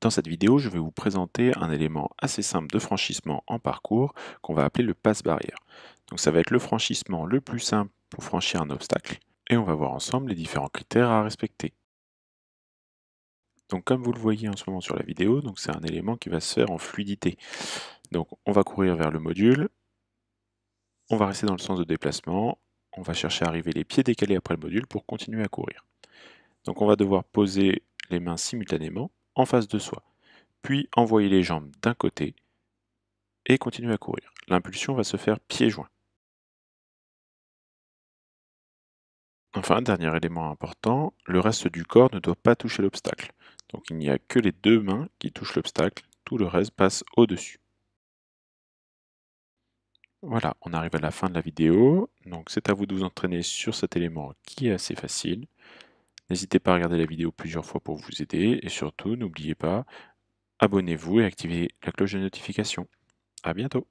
Dans cette vidéo, je vais vous présenter un élément assez simple de franchissement en parcours qu'on va appeler le passe-barrière. Donc ça va être le franchissement le plus simple pour franchir un obstacle et on va voir ensemble les différents critères à respecter. Donc comme vous le voyez en ce moment sur la vidéo, c'est un élément qui va se faire en fluidité. Donc on va courir vers le module, on va rester dans le sens de déplacement, on va chercher à arriver les pieds décalés après le module pour continuer à courir. Donc on va devoir poser les mains simultanément en face de soi, puis envoyer les jambes d'un côté et continuer à courir. L'impulsion va se faire pieds joints. Enfin, dernier élément important, le reste du corps ne doit pas toucher l'obstacle. Donc il n'y a que les deux mains qui touchent l'obstacle, tout le reste passe au-dessus. Voilà, on arrive à la fin de la vidéo, donc c'est à vous de vous entraîner sur cet élément qui est assez facile. N'hésitez pas à regarder la vidéo plusieurs fois pour vous aider et surtout n'oubliez pas, abonnez-vous et activez la cloche de notification. À bientôt